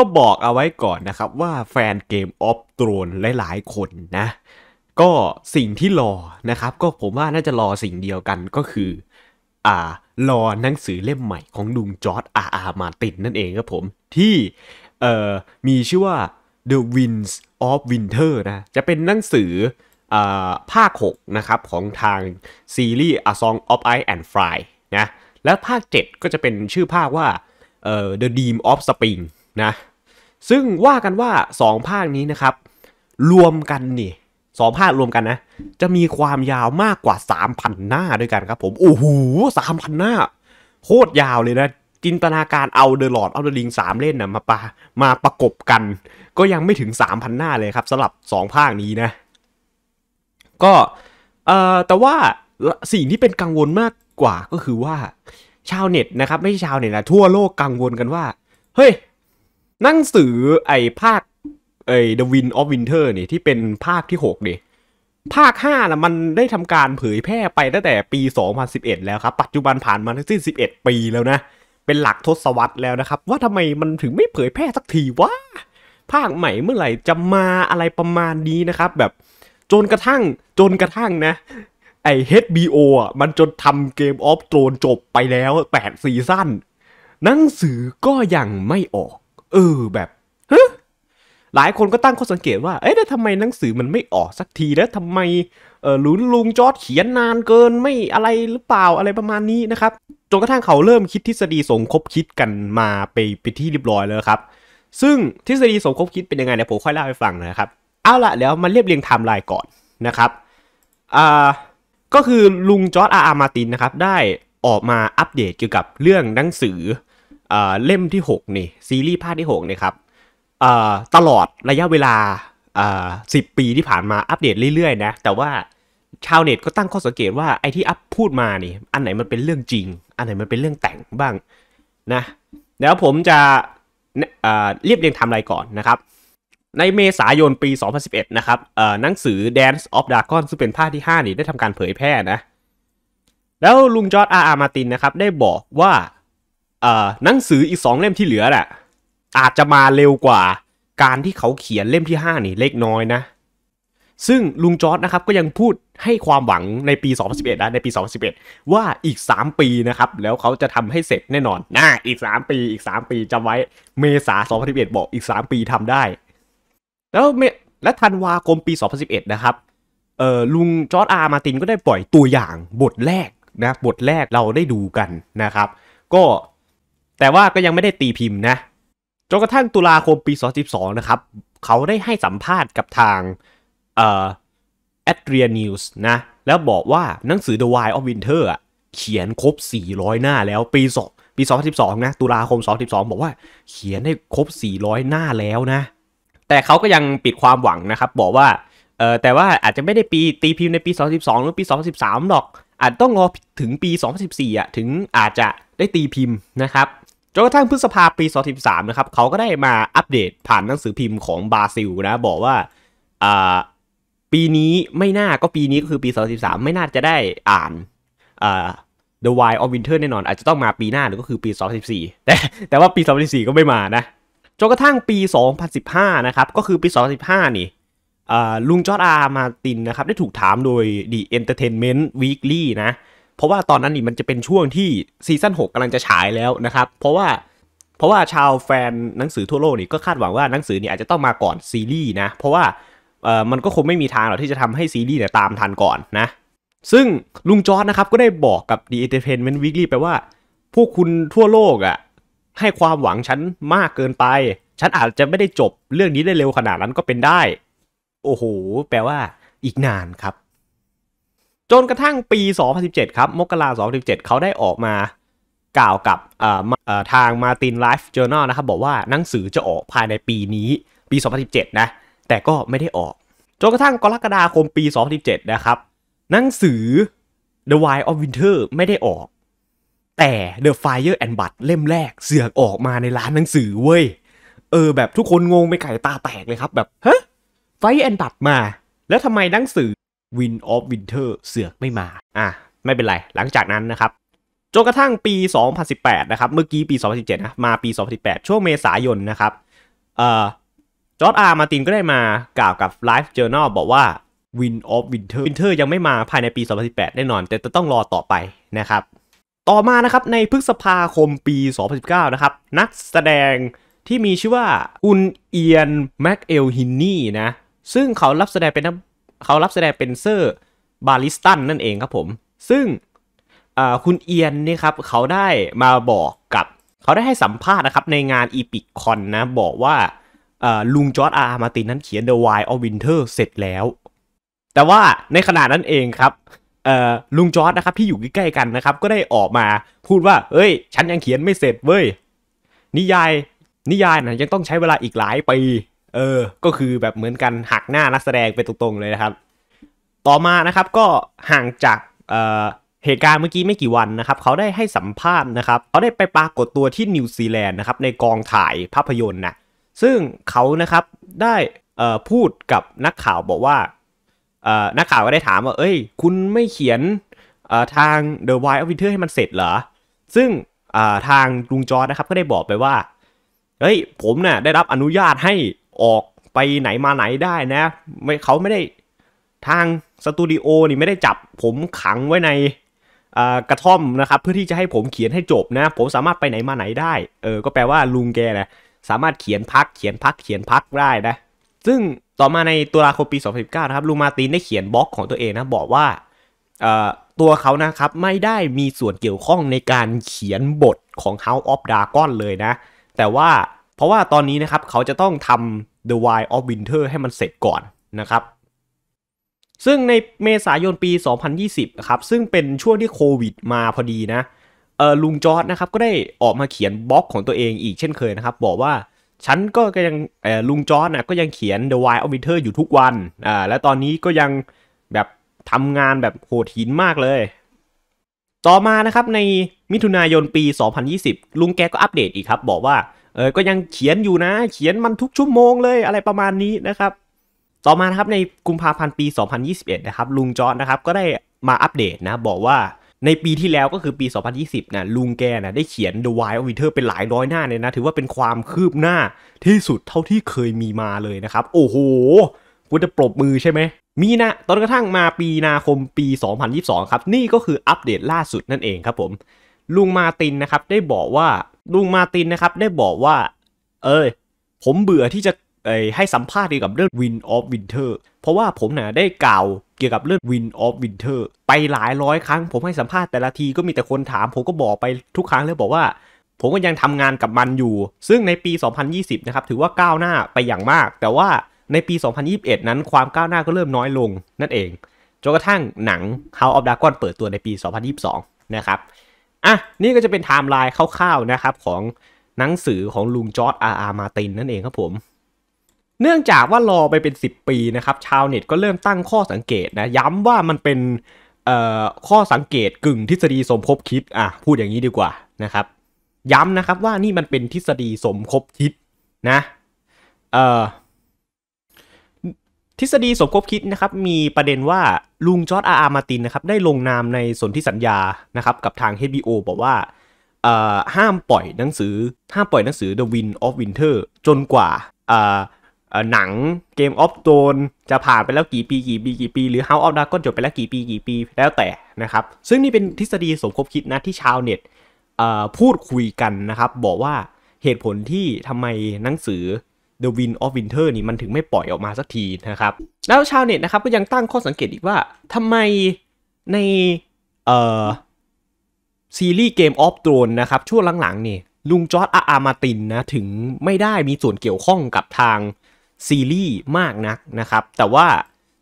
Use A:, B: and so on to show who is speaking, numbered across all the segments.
A: ก็บอกเอาไว้ก่อนนะครับว่าแฟนเกมออฟตรอนหลาย ๆคนนะ ก็สิ่งที่รอนะครับก็ผมว่าน่าจะรอสิ่งเดียวกันก็คืออ่ารอหนังสือเล่มใหม่ของดุงจอร์ดอาร์อาร์มาตินนั่นเองครับผม ที่เอ่อมีชื่อว่า The Winds of Winter นะจะเป็นหนังสือภาค6นะครับของทางซีรีส์ A Song of Ice and Fire นะและภาค 7 ก็จะเป็นชื่อภาคว่า The Dream of Spring นะซึ่งว่ากันว่า2ภาคนี้นะครับรวมกันนี่สองภาครวมกันนะ จะมีความยาวมากกว่า3,000หน้าด้วยกันครับ ผมโอ้โหสามพันหน้า โคตรยาวเลยนะจินตนาการเอาเดอะหลอดเอาเดอะลิงสามเล่นนะมาปามาประกบกัน ก็ยังไม่ถึง3,000หน้าเลยครับสำหรับ2ภาคนี้นะ ก็เอ่อแต่ว่าสิ่งที่เป็นกังวลมากกว่าก็คือว่า ชาวเน็ตนะครับ ไม่ใช่ชาวเน็ตนะ ทั่วโลกกังวลกันว่า เฮ้ยหนังสือไอ้ภาคไอ้ The Wind of Winter นี่ที่เป็นภาคที่6นี่ภาค5นะมันได้ทำการเผยแพร่ไปตั้งแต่ปี 2011 แล้วครับ ปัจจุบันผ่านมาทั้งสิ้น11 ปีแล้วนะ เป็นหลักทศวรรษแล้วนะครับ ว่าทำไมมันถึงไม่เผยแพร่สักทีวะภาคใหม่เมื่อไหร่จะมาอะไรประมาณนี้นะครับ แบบ จนกระทั่งจนกระทั่งนะไอ้ HBO อ่ะมันจนทำเกมออฟโตรนจบไปแล้ว8ซีซั่นหนังสือก็ยังไม่ออกเออแบบหลายคนก็ตั้งข้อสังเกตว่าเอ๊ะทำไมหนังสือมันไม่ออกสักทีแล้วทำไมเออลุนลุงจอดเขียนนานเกินไม่อะไรหรือเปล่าอะไรประมาณนี้นะครับจนกระทั่งเขาเริ่มคิดทฤษฎีสมคบคิดกันมาไปไปที่เรียบร้อยแล้วครับ ซึ่งทฤษฎีสมคบคิดเป็นยังไงเนี่ยผมค่อยเล่าให้ฟังนะครับ เอาละแล้วมาเรียบเรียงไทม์ไลน์ก่อนนะครับอ่าก็คือลุงจอร์ดอาร์มาตินนะครับได้ออกมาอัปเดตเกี่ยวกับเรื่องหนังสือเล่มที่6นี่ซีรีส์ภาคที่6นะครับตลอดระยะเวลาสิบปีที่ผ่านมาอัปเดตเรื่อยๆนะแต่ว่าชาวเน็ตก็ตั้งข้อสังเกตว่าไอ้ที่อัพพูดมานี่ อันไหนมันเป็นเรื่องจริง อันไหนมันเป็นเรื่องแต่งบ้างนะแล้วผมจะเรียบเรียงทำอะไรก่อนนะครับในเมษายนปี 2011นะครับหนังสือ Dance of Dragon ซึ่งเป็นภาคที่5นี่ได้ทำการเผยแพร่นะแล้วลุงจอร์ดอาร์อาร์มาตินนะครับได้บอกว่าหนังสืออีกสองเล่มที่เหลือแหละอาจจะมาเร็วกว่าการที่เขาเขียนเล่มที่ห้านี่เล็กน้อยนะ ซึ่งลุงจอร์ดนะครับก็ยังพูดให้ความหวังในปี2011นะในปี2011ว่าอีก 3 ปีนะครับแล้วเขาจะทำให้เสร็จแน่นอนนะอีก 3 ปีอีก 3 ปีจำไว้เมษา2011บอกอีก 3 ปีทำได้ แล้วเมและธันวาคมปี2011นะครับเออลุงจอร์ดอาร์มาตินก็ได้ปล่อยตัวอย่างบทแรกนะบทแรกเราได้ดูกันนะครับ ก็แต่ว่าก็ยังไม่ได้ตีพิมพ์นะ จนกระทั่งตุลาคมปี2012นะครับ เขาได้ให้สัมภาษณ์กับทางเอ่อแอดเรียนิวส์นะ แล้วบอกว่าหนังสือ The Why of Winter เขียนครบ 400 หน้าแล้วปีสองปี2012นะ ตุลาคม2012บอกว่า เขียนได้ครบ 400 หน้าแล้วนะ แต่เขาก็ยังปิดความหวังนะครับ บอกว่าเออแต่ว่าอาจจะไม่ได้ปีตีพิมพ์ในปี2012หรือปี2013หรอก อาจต้องรอถึงปี2014อ่ะถึงอาจจะได้ตีพิมพ์นะครับนกระทั่งพฤษภาปี2013นะครับ เขาก็ได้มาอัปเดตผ่านหนังสือพิมพ์ของบราซิลนะ บอกว่าปีนี้ไม่น่าก็ปีนี้ก็คือปี2013ไม่น่าจะได้อ่านา The w i l d of Winter แน่นอน อาจจะต้องมาปีหน้าหรือก็คือปี2014แต่แต่ว่าปี2014ก็ไม่มานะ จนกระทั่งปี 2015นะครับก็คือปี2015นี่ลุงจอร์ดอาร์มาตินนะครับได้ถูกถามโดย The Entertainment Weekly นะเพราะว่าตอนนั้นนี่มันจะเป็นช่วงที่ซีซั่น6กำลังจะฉายแล้วนะครับ เพราะว่า เพราะว่าชาวแฟนหนังสือทั่วโลกนี่ก็คาดหวังว่าหนังสือนี่อาจจะต้องมาก่อนซีรีส์นะ เพราะว่าเออมันก็คงไม่มีทางหรอกที่จะทำให้ซีรีส์เนี่ยตามทันก่อนนะ ซึ่งลุงจอร์ดนะครับก็ได้บอกกับ The Entertainment Weekly ไปว่า พวกคุณทั่วโลกอะ่ะ ให้ความหวังฉันมากเกินไป ฉันอาจจะไม่ได้จบเรื่องนี้ได้เร็วขนาดนั้นก็เป็นได้ โอ้โหแปลว่าอีกนานครับจนกระทั่งปี 2017 ครับ มกรา2017เขาได้ออกมา กล่าวกับทาง Martin Life Journal นะครับ บอกว่าหนังสือจะออกภายในปีนี้ปี 2017 นะ แต่ก็ไม่ได้ออก จนกระทั่งกรกฎาคมปี 2017 นะครับหนังสือ The w i l d of Winter ไม่ได้ออก แต่ The Fire and Blood เล่มแรกเสือกออกมาในร้านหนังสือเว้ย เออ แบบทุกคนงงไปไก่ตาแตกเลยครับ แบบ ฮะ Fire and Blood มาแล้วทำไมหนังสือวินออฟวินเทอร์เสือกไม่มา อ่ะ ไม่เป็นไร หลังจากนั้นนะครับ จนกระทั่งปี 2018 นะครับ เมื่อกี้ปี 2017 นะมาปี 2018 ช่วงเมษายนนะครับจอร์ดอาร์มาตินก็ได้มากล่าวกับลฟ์เจอร์นอลบอกว่าวินออฟวินเทอร์วินเทอร์ยังไม่มาภายในปี 2018 แน่นอน แต่จะต้องรอต่อไปนะครับ ต่อมานะครับในพฤษภาคมปี 2019 นะครับ นักแสดงที่มีชื่อว่าอุนเอียนแม็กเอลฮินนี่นะ ซึ่งเขารับแสดงเป็นเขารับแสดงเป็นเซอร์บาริสตันนั่นเองครับผม ซึ่งคุณเอียนนี่ครับเขาได้มาบอกกับ เขาได้ให้สัมภาษณ์นะครับในงานอีพิคอนนะบอกว่าลุงจอร์ดอาร์มาตินนั้นเขียน The Why of Winter เสร็จแล้ว แต่ว่าในขณะนั้นเองครับลุงจอร์ดนะครับที่อยู่ใกล้ๆกันนะครับก็ได้ออกมาพูดว่าเอ้ย ฉันยังเขียนไม่เสร็จเว้ยนิยายนิยายนะยังต้องใช้เวลาอีกหลายปีเออก็คือแบบเหมือนกันหักหน้านักแสดงไปตรงๆ เลยนะครับ ต่อมานะครับ ก็ห่างจากเเหตุการณ์เมื่อกี้ไม่กี่วันนะครับ เขาได้ให้สัมภาษณ์นะครับ เขาได้ไปปรากฏตัวที่นิวซีแลนด์นะครับ ในกองถ่ายภาพยนตร์นะซึ่งเขานะครับ ได้พูดกับนักข่าวบอกว่า นักข่าวก็ได้ถามว่า เอ้ย คุณไม่เขียนทาง The Wild of Winter ให้มันเสร็จเหรอ ซึ่งทางลุงจอร์ดนะครับก็ได้บอกไปว่าเฮ้ย ผมนะ่ะได้รับอนุญาตให้ออกไปไหนมาไหนได้นะไม่เขาไม่ได้ทางสตูดิโอนี่ไม่ได้จับผมขังไว้ในกระท่อมนะครับเพื่อที่จะให้ผมเขียนให้จบนะผมสามารถไปไหนมาไหนได้เออก็แปลว่าลุงแกนะสามารถเขียนพักเขียนพักเขียนพักได้นะ ซึ่งต่อมาในตุลาคมปี2019นะครับลุงมาตินได้เขียนบล็อกของตัวเองนะบอกว่าตัวเขานะครับไม่ได้มีส่วนเกี่ยวข้องในการเขียนบทของ House of Dragon เลยนะ แต่ว่าเพราะว่าตอนนี้นะครับเขาจะต้องทำ The Wild of Winter ให้มันเสร็จก่อนนะครับ ซึ่งในเมษายนปี 2020ครับซึ่งเป็นช่วงที่โควิดมาพอดีนะ เออลุงจอร์ดนะครับก็ได้ออกมาเขียนบล็อกของตัวเองอีกเช่นเคยนะครับบอกว่า ฉันก็ยังลุงจอร์ดนะก็ยังเขียน The Wild of Winter อยู่ทุกวันอ่าและตอนนี้ก็ยังแบบทำงานแบบโหดหินมากเลย ต่อมานะครับในมิถุนายนปี 2020 ลุงแกก็อัปเดตอีกครับบอกว่าเออก็ยังเขียนอยู่นะ เขียนมันทุกชั่วโมงเลยอะไรประมาณนี้นะครับ ต่อมานะครับในกุมภาพันธ์ปี 2021นะครับ ลุงจอร์นะครับก็ได้มาอัปเดตนะ บอกว่าในปีที่แล้วก็คือปี 2020นะลุงแกนะได้เขียน The Wild Winter เป็นหลายร้อยหน้าเลยนะถือว่าเป็นความคืบหน้าที่สุดเท่าที่เคยมีมาเลยนะครับ โอ้โหกูจะปรบมือใช่ไหม มีนะ ตอนกระทั่งมาปีนาคมปี 2022 ครับ นี่ก็คืออัปเดตล่าสุดนั่นเองครับผม ลุงมาตินนะครับได้บอกว่าลุงมาตินนะครับได้บอกว่า เอยผมเบื่อที่จะให้สัมภาษณ์เกี่ยวกับเรื่อง Win of Winter เพราะว่าผมนะได้กล่าวเกี่ยวกับเรื่อง Win of Winter ไปหลายร้อยครั้งผมให้สัมภาษณ์แต่ละทีก็มีแต่คนถามผมก็บอกไปทุกครั้งเลยบอกว่า ผมก็ยังทำงานกับมันอยู่ ซึ่งในปี 2020 นะครับถือว่าก้าวหน้าไปอย่างมาก แต่ว่าในปี 2021 นั้นความก้าวหน้าก็เริ่มน้อยลงนั่นเองจนกระทั่งหนัง House of Dragon เปิดตัวในปี 2022 นะครับ่ะนี่ก็จะเป็นไทม์ไลน์คร่าวๆนะครับของหนังสือของลุงจอร์ดอาร์อาร์มาตินนั่นเองครับผมเนื่องจากว่ารอไปเป็น 10 ปีนะครับชาวเน็ตก็เริ่มตั้งข้อสังเกตนะย้ำว่ามันเป็นข้อสังเกตกึ่งทฤษฎีสมคบคิดอ่ะพูดอย่างนี้ดีกว่านะครับ ย้ำนะครับว่านี่มันเป็นทฤษฎีสมคบคิดนะเอ่อทฤษฎีสมคบคิดนะครับมีประเด็นว่าลุงจอร์ดอาร์อามาตินนะครับได้ลงนามในสนธิสัญญานะครับกับทาง HBO บอกว่าห้ามปล่อยหนังสือ ห้ามปล่อยหนังสือ The Wind of Winter จนกว่าหนังเกม h r o n e s จะผ่านไปแล้วกี่ปีกี่ปีกี่ปี หรือ House of Dragon จบไปแล้วกี่ปีกี่ปี แล้วแต่นะครับซึ่งนี่เป็นทฤษฎีสมคบคิดนะที่ชาวเน็ตพูดคุยกันนะครับบอกว่าเหตุผลที่ทำไมหนังสือ The Wind of Winter นี่มันถึงไม่ปล่อยออกมาสักทีนะครับ แล้วชาวเน็ตนะครับก็ยังตั้งข้อสังเกตอีกว่าทำไมใน เอ่อ ซีรีส์เกมออฟโดรนนะครับ ช่วงหลังๆนี่ลุงจอร์ดอาอามาตินนะถึงไม่ได้มีส่วนเกี่ยวข้องกับทางซีรีส์มากนักนะครับ แต่ว่า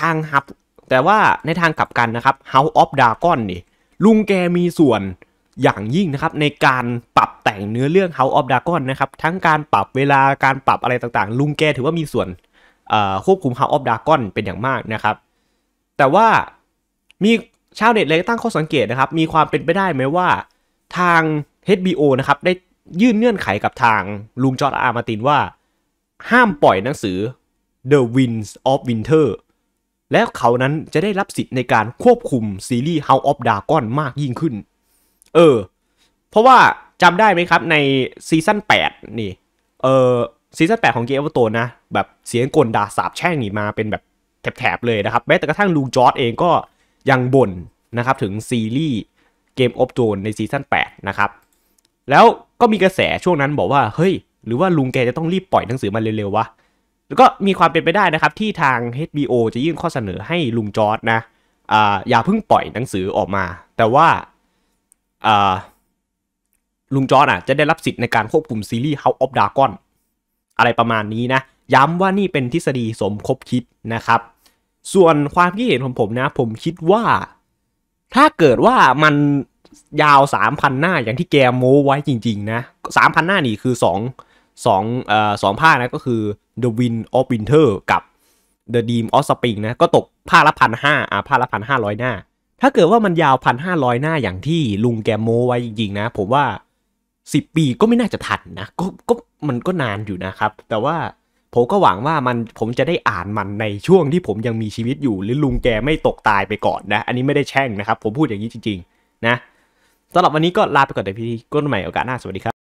A: ทางฮับแต่ว่าในทางกลับกันนะครับ House of Dragon นี่ลุงแกมีส่วนอย่างยิ่งนะครับในการปรับแต่งเนื้อเรื่อง House of Dragon นะครับทั้งการปรับเวลาการปรับอะไรต่างๆ ลุงแกถือว่ามีส่วนควบคุม House of Dragon เป็นอย่างมากนะครับแต่ว่ามีชาวเน็ตเลยตั้งข้อสังเกตนะครับมีความเป็นไปได้ไหมว่าทาง HBO นะครับได้ยื่นเงื่อนไขกับทางลุงจอร์ดอาร์มาตินว่า ห้ามปล่อยหนังสือ The Winds of Winter และเขานั้นจะได้รับสิทธิ์ในการควบคุมซีรีส์ House of Dragon มากยิ่งขึ้นเออ เพราะว่าจำได้ไหมครับในซีซั่น8นี่เออซีซั่น8ของเกมเวอรโตนนะแบบเสียงกลด่าสาบแช่งนี่มาเป็นแบบแถบๆเลยนะครับแม้แต่กระทั่งลุงจอร์ดเองก็ยังบ่นนะครับถึงซีรีส์เกมออฟโจนในซีซั่น8นะครับแล้วก็มีกระแสช่วงนั้นบอกว่า เฮ้ยหรือว่าลุงแกจะต้องรีบปล่อยหนังสือมาเร็วๆวะ แล้วก็มีความเป็นไปได้นะครับที่ทาง HBO จะยื่นข้อเสนอให้ลุงจอร์ดนะอ่าอย่าเพิ่งปล่อยหนังสือออกมา แต่ว่าลุงจอร์อ่ะ จะได้รับสิทธิ์ในการควบคุมซีรีส์ House of Dragon อะไรประมาณนี้นะ ย้ำว่านี่เป็นทฤษฎีสมคบคิดนะครับ ส่วนความคิดเห็นของผมนะ ผมคิดว่า ถ้าเกิดว่ามันยาว 3,000 หน้าอย่างที่แกโม้ไว้จริงๆนะ 3,000 หน้านี่คือ 2 2เอ่อสองภาคนะ ก็คือ The Wind of Winter กับ The Dream of Spring นะ ก็ตกภาคละพันห้าอ่าภาคละพันห้าร้อยหน้าถ้าเกิดว่ามันยาวพันห้าร้อยหน้าอย่างที่ลุงแกมโมไว้จริงๆนะผมว่าสิบปีก็ไม่น่าจะทันนะกก็มันก็นานอยู่นะครับแต่ว่าผมก็หวังว่ามันผมจะได้อ่านมันในช่วงที่ผมยังมีชีวิตอยู่ หรือลุงแกไม่ตกตายไปก่อนนะ อันนี้ไม่ได้แช่งนะครับ ผมพูดอย่างนี้จริงๆนะสำหรับวันนี้ก็ลาไปก่อนแต่พี่ก้นใหม่โอกาสหน้าสวัสดีครับ